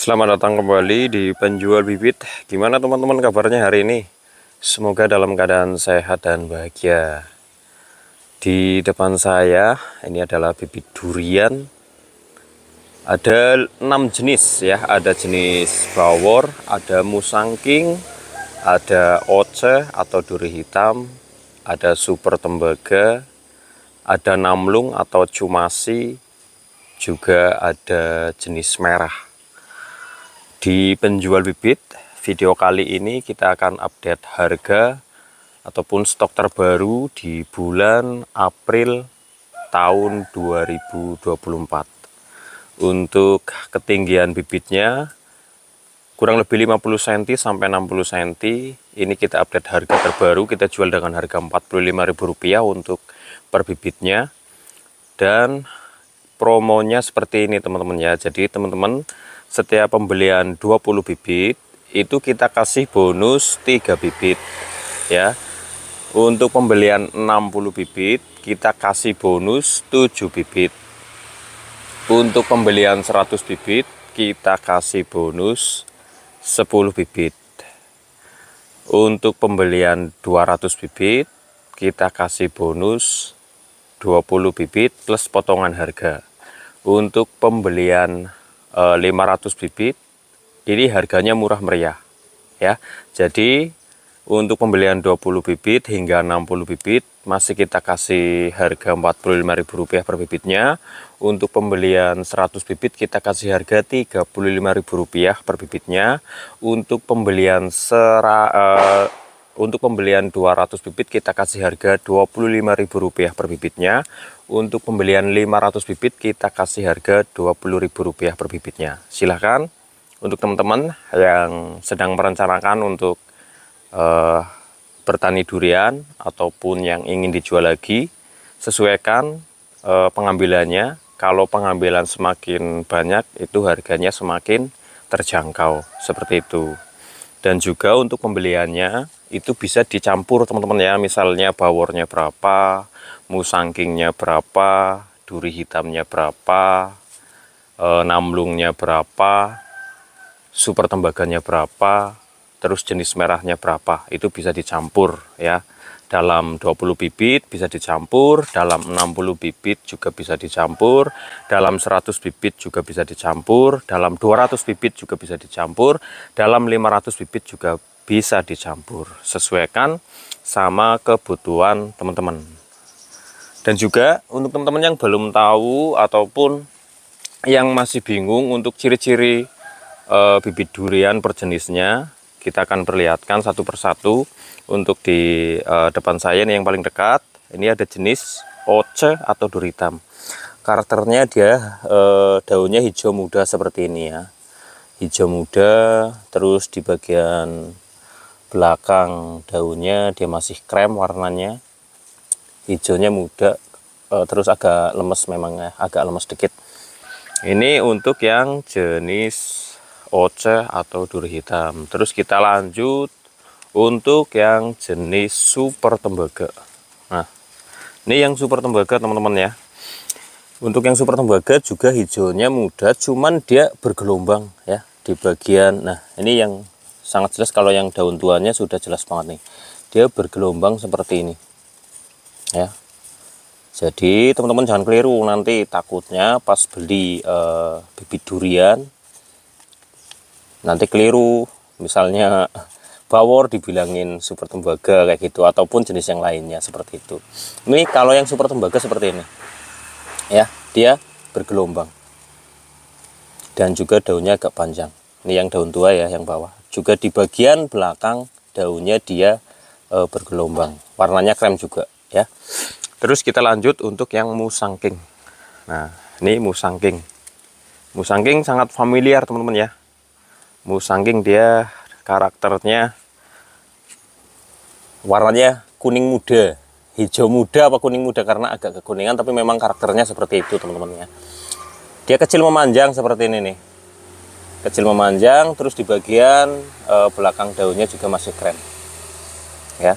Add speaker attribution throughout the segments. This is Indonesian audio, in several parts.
Speaker 1: Selamat datang kembali di penjual bibit. Gimana teman-teman kabarnya hari ini? Semoga dalam keadaan sehat dan bahagia. Di depan saya ini adalah bibit durian. Ada enam jenis ya, ada jenis bawor, ada musangking, ada oce atau duri hitam, ada super tembaga, ada namlung atau cumasi, juga ada jenis merah di penjual bibit video kali ini kita akan update harga ataupun stok terbaru di bulan April tahun 2024 untuk ketinggian bibitnya kurang lebih 50 cm sampai 60 cm ini kita update harga terbaru kita jual dengan harga Rp45.000 untuk per bibitnya dan promonya seperti ini teman-teman ya jadi teman-teman setiap pembelian 20 bibit itu kita kasih bonus 3 bibit ya untuk pembelian 60 bibit kita kasih bonus 7 bibit untuk pembelian 100 bibit kita kasih bonus 10 bibit untuk pembelian 200 bibit kita kasih bonus 20 bibit plus potongan harga untuk pembelian 500 eh, bibit ini harganya murah meriah ya jadi untuk pembelian 20 bibit hingga 60 bibit masih kita kasih harga Rp45.000 per bibitnya untuk pembelian 100 bibit kita kasih harga Rp35.000 per bibitnya untuk pembelian sera, eh, untuk pembelian 200 bibit kita kasih harga Rp25.000 per bibitnya. Untuk pembelian 500 bibit kita kasih harga Rp20.000 per bibitnya. Silahkan untuk teman-teman yang sedang merencanakan untuk uh, bertani durian ataupun yang ingin dijual lagi, sesuaikan uh, pengambilannya. Kalau pengambilan semakin banyak itu harganya semakin terjangkau seperti itu. Dan juga untuk pembeliannya itu bisa dicampur teman-teman ya misalnya bawornya berapa musangkingnya berapa duri hitamnya berapa e, namlungnya berapa super tembaganya berapa terus jenis merahnya berapa itu bisa dicampur ya dalam 20 bibit bisa dicampur, dalam 60 bibit juga bisa dicampur, dalam 100 bibit juga bisa dicampur, dalam 200 bibit juga bisa dicampur, dalam 500 bibit juga bisa dicampur sesuaikan sama kebutuhan teman-teman dan juga untuk teman-teman yang belum tahu ataupun yang masih bingung untuk ciri-ciri e, bibit durian perjenisnya kita akan perlihatkan satu persatu untuk di e, depan saya ini yang paling dekat ini ada jenis oce atau duritam karakternya dia e, daunnya hijau muda seperti ini ya hijau muda terus di bagian belakang daunnya dia masih krem warnanya hijaunya muda eh, terus agak lemes memang ya agak lemes sedikit ini untuk yang jenis oce atau duri hitam terus kita lanjut untuk yang jenis super tembaga nah ini yang super tembaga teman-teman ya untuk yang super tembaga juga hijaunya muda cuman dia bergelombang ya di bagian nah ini yang sangat jelas kalau yang daun tuanya sudah jelas banget nih dia bergelombang seperti ini ya jadi teman-teman jangan keliru nanti takutnya pas beli e, bibit durian nanti keliru misalnya bawor dibilangin super tembaga kayak gitu ataupun jenis yang lainnya seperti itu ini kalau yang super tembaga seperti ini ya dia bergelombang dan juga daunnya agak panjang ini yang daun tua ya yang bawah juga di bagian belakang daunnya dia e, bergelombang warnanya krem juga ya terus kita lanjut untuk yang musangking nah ini musangking musangking sangat familiar teman-teman ya musangking dia karakternya warnanya kuning muda hijau muda apa kuning muda karena agak kekuningan tapi memang karakternya seperti itu teman-teman ya dia kecil memanjang seperti ini nih kecil memanjang terus di bagian e, belakang daunnya juga masih keren ya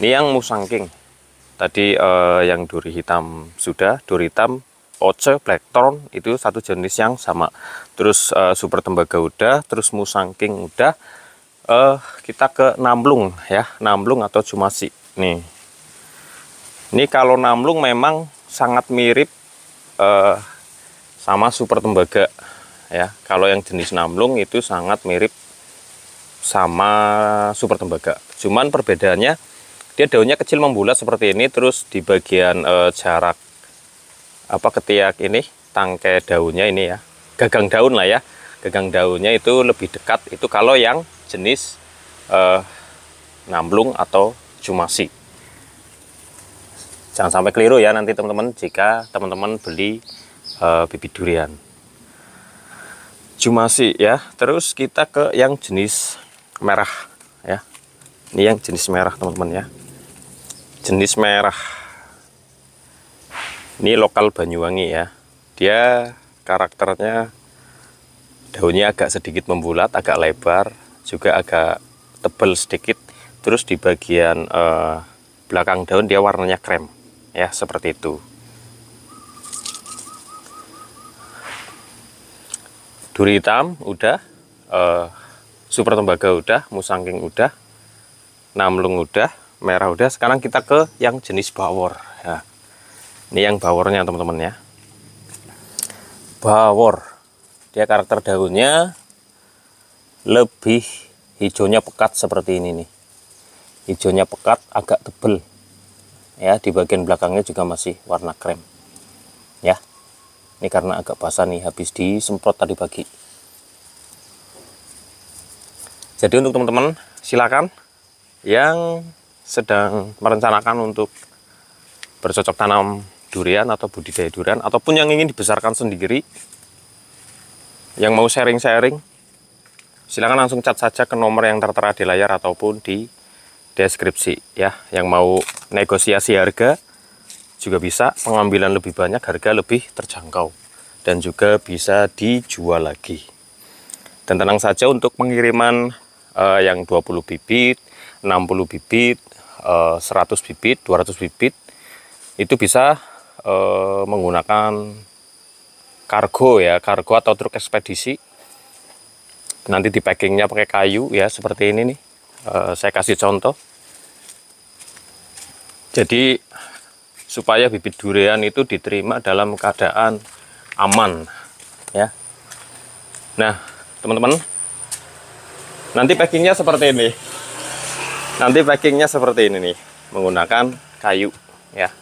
Speaker 1: ini yang musangking tadi e, yang duri hitam sudah duri hitam oce blackthorn itu satu jenis yang sama terus e, super tembaga udah terus musangking udah e, kita ke namlung ya namlung atau cumasi nih ini kalau namlung memang sangat mirip e, sama super tembaga ya. Kalau yang jenis namlung itu sangat mirip sama super tembaga. Cuman perbedaannya dia daunnya kecil membulat seperti ini terus di bagian e, jarak apa ketiak ini tangkai daunnya ini ya. Gagang daun lah ya. Gagang daunnya itu lebih dekat itu kalau yang jenis e, namlung atau jumasi. Jangan sampai keliru ya nanti teman-teman jika teman-teman beli e, bibit durian jumasi ya terus kita ke yang jenis merah ya ini yang jenis merah teman-teman ya jenis merah ini lokal Banyuwangi ya dia karakternya daunnya agak sedikit membulat agak lebar juga agak tebal sedikit terus di bagian eh, belakang daun dia warnanya krem ya seperti itu duri hitam udah uh, super tembaga udah musangking udah namlung udah merah udah sekarang kita ke yang jenis bawor ya. ini yang bawornya teman-teman ya bawor dia karakter daunnya lebih hijaunya pekat seperti ini nih hijaunya pekat agak tebel ya di bagian belakangnya juga masih warna krem ya ini karena agak basah nih habis disemprot tadi pagi jadi untuk teman-teman silakan yang sedang merencanakan untuk bercocok tanam durian atau budidaya durian ataupun yang ingin dibesarkan sendiri yang mau sharing-sharing silakan langsung cat saja ke nomor yang tertera di layar ataupun di deskripsi ya yang mau negosiasi harga juga bisa pengambilan lebih banyak harga lebih terjangkau dan juga bisa dijual lagi dan tenang saja untuk pengiriman uh, yang 20 bibit 60 bibit uh, eh, 100 bibit 200 bibit itu bisa uh, menggunakan kargo ya kargo atau truk ekspedisi nanti di packingnya pakai kayu ya seperti ini nih uh, saya kasih contoh jadi supaya bibit durian itu diterima dalam keadaan aman ya nah teman-teman nanti packingnya seperti ini nanti packingnya seperti ini nih menggunakan kayu ya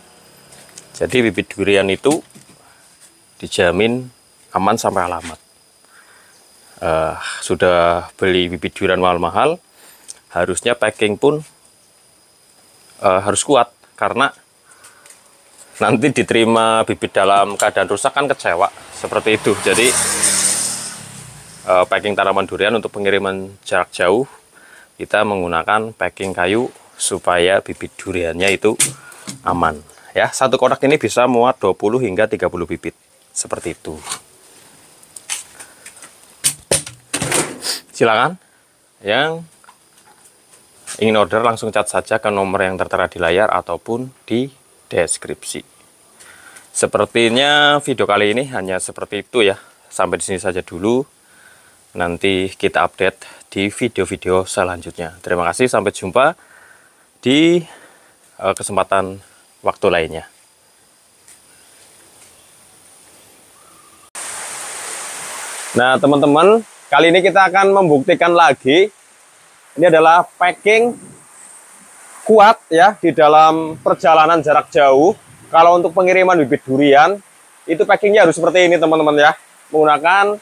Speaker 1: jadi bibit durian itu dijamin aman sampai alamat uh, sudah beli bibit durian mahal-mahal harusnya packing pun uh, harus kuat karena nanti diterima bibit dalam keadaan rusak kan kecewa seperti itu jadi eh, packing tanaman durian untuk pengiriman jarak jauh kita menggunakan packing kayu supaya bibit duriannya itu aman ya satu kotak ini bisa muat 20 hingga 30 bibit seperti itu silakan yang ingin order langsung cat saja ke nomor yang tertera di layar ataupun di deskripsi. Sepertinya video kali ini hanya seperti itu ya. Sampai di sini saja dulu. Nanti kita update di video-video selanjutnya. Terima kasih, sampai jumpa di eh, kesempatan waktu lainnya. Nah, teman-teman, kali ini kita akan membuktikan lagi. Ini adalah packing kuat ya di dalam perjalanan jarak jauh. Kalau untuk pengiriman bibit durian, itu packingnya harus seperti ini teman-teman ya. Menggunakan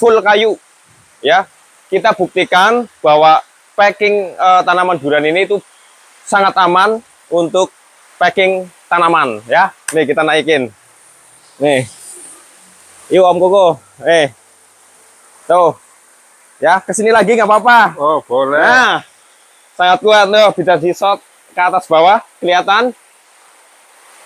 Speaker 1: full kayu ya. Kita buktikan bahwa packing e, tanaman durian ini itu
Speaker 2: sangat aman
Speaker 1: untuk packing tanaman ya. Nih kita naikin. Nih. Yuk Om Koko. Eh. Tuh. Ya, kesini lagi nggak apa-apa. Oh, boleh. Nah, sangat kuat loh bisa di shot ke atas bawah kelihatan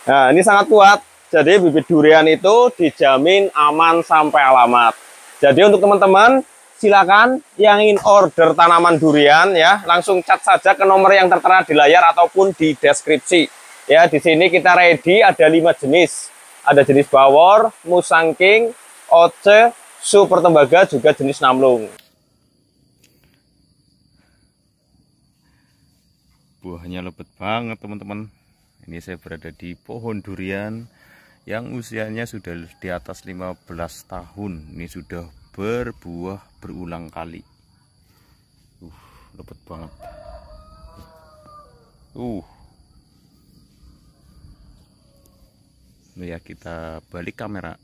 Speaker 1: nah ini sangat kuat jadi bibit durian itu dijamin aman sampai alamat jadi untuk teman-teman silakan yang ingin order tanaman durian ya langsung cat saja ke nomor yang tertera di layar ataupun di deskripsi ya di sini kita ready ada lima jenis ada jenis bawor musangking oce super tembaga juga jenis namlung buahnya lebat banget teman-teman ini saya berada di pohon durian yang usianya sudah di atas 15 tahun ini sudah berbuah berulang kali uh lebat banget uh ini ya kita balik kamera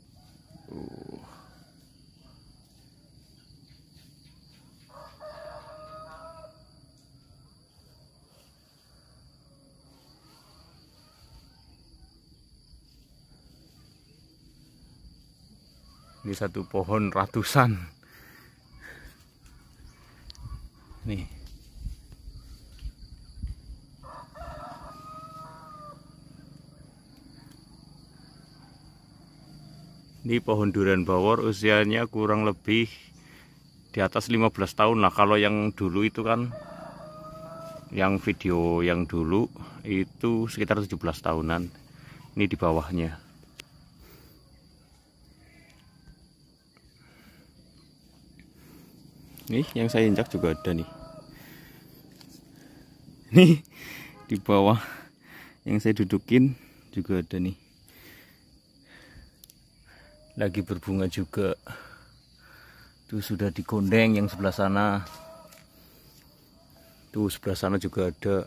Speaker 1: uh ini satu pohon ratusan nih ini pohon durian bawor usianya kurang lebih di atas 15 tahun lah kalau yang dulu itu kan yang video yang dulu itu sekitar 17 tahunan ini di bawahnya Nih, yang saya injak juga ada nih. Nih, di bawah yang saya dudukin juga ada nih. Lagi berbunga juga. Tuh sudah digondeng yang sebelah sana. Tuh sebelah sana juga ada.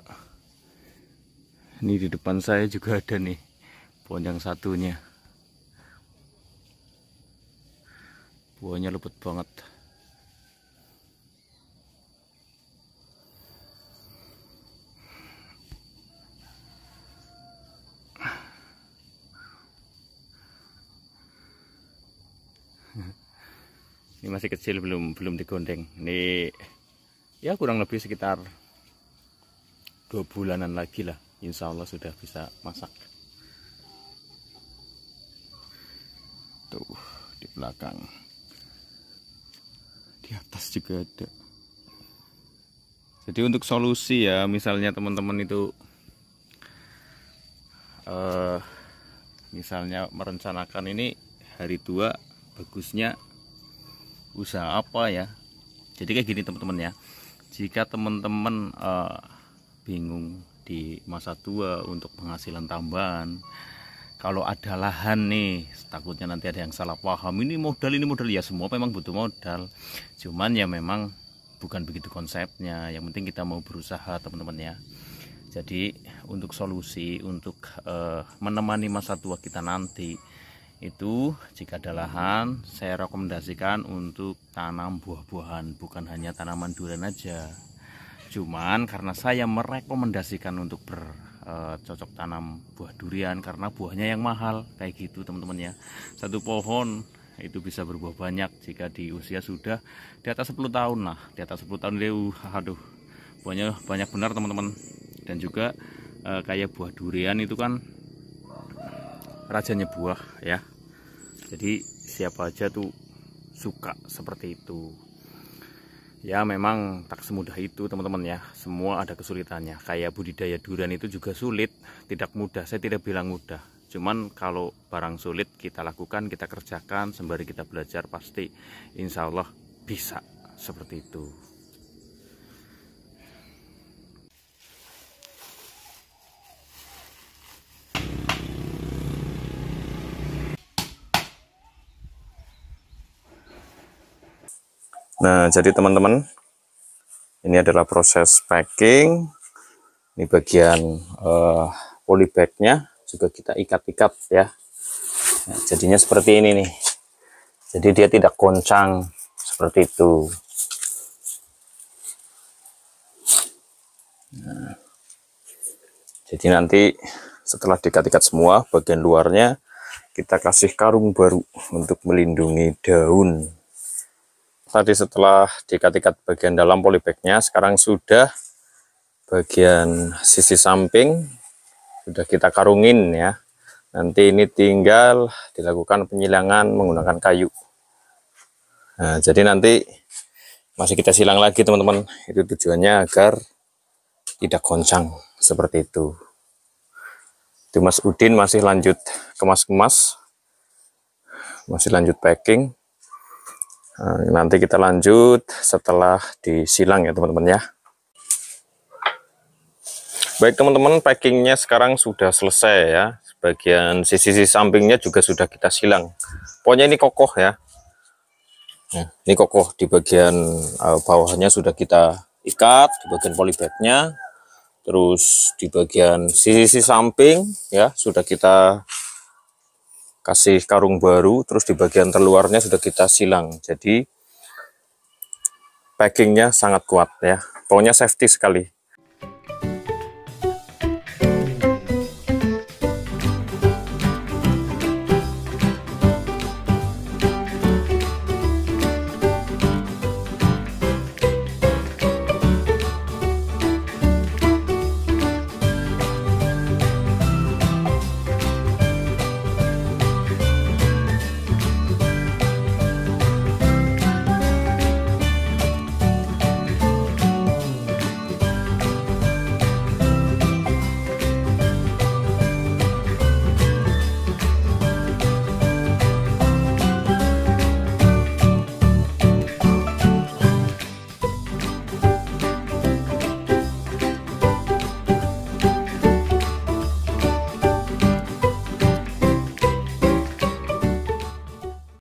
Speaker 1: Ini di depan saya juga ada nih pohon yang satunya. Buahnya lebat banget. masih kecil belum belum digondeng ini ya kurang lebih sekitar dua bulanan lagi lah Insya Allah sudah bisa masak tuh di belakang di atas juga ada jadi untuk solusi ya misalnya teman-teman itu uh, misalnya merencanakan ini hari tua bagusnya usaha apa ya jadi kayak gini teman-teman ya jika teman-teman uh, bingung di masa tua untuk penghasilan tambahan kalau ada lahan nih takutnya nanti ada yang salah paham ini modal ini modal ya semua memang butuh modal cuman ya memang bukan begitu konsepnya yang penting kita mau berusaha teman-teman ya jadi untuk solusi untuk uh, menemani masa tua kita nanti itu jika ada lahan saya rekomendasikan untuk tanam buah-buahan bukan hanya tanaman durian aja cuman karena saya merekomendasikan untuk bercocok eh, e, tanam buah durian karena buahnya yang mahal kayak gitu teman-teman ya satu pohon itu bisa berbuah banyak jika di usia sudah di atas 10 tahun lah di atas 10 tahun dia uh, aduh buahnya banyak benar teman-teman dan juga e, kayak buah durian itu kan rajanya buah ya jadi siapa aja tuh suka seperti itu ya memang tak semudah itu teman-teman ya semua ada kesulitannya kayak budidaya durian itu juga sulit tidak mudah saya tidak bilang mudah cuman kalau barang sulit kita lakukan kita kerjakan sembari kita belajar pasti insya Allah bisa seperti itu Nah, jadi teman-teman, ini adalah proses packing. Ini bagian uh, eh, polybagnya juga kita ikat-ikat ya. Nah, jadinya seperti ini nih. Jadi dia tidak goncang seperti itu. Nah, jadi nanti setelah dikat-ikat semua bagian luarnya kita kasih karung baru untuk melindungi daun tadi setelah dikat ikat bagian dalam polybagnya sekarang sudah bagian sisi samping sudah kita karungin ya nanti ini tinggal dilakukan penyilangan menggunakan kayu nah, jadi nanti masih kita silang lagi teman-teman itu tujuannya agar tidak goncang seperti itu itu Mas Udin masih lanjut kemas-kemas masih lanjut packing Eh, nanti kita lanjut setelah disilang ya teman-teman ya. Baik teman-teman, packingnya sekarang sudah selesai ya. Bagian sisi-sisi sampingnya juga sudah kita silang. Pokoknya ini kokoh ya. Nah, ini kokoh di bagian eh, bawahnya sudah kita ikat, di bagian polybagnya. Terus di bagian sisi-sisi samping ya sudah kita kasih karung baru terus di bagian terluarnya sudah kita silang jadi packingnya sangat kuat ya pokoknya safety sekali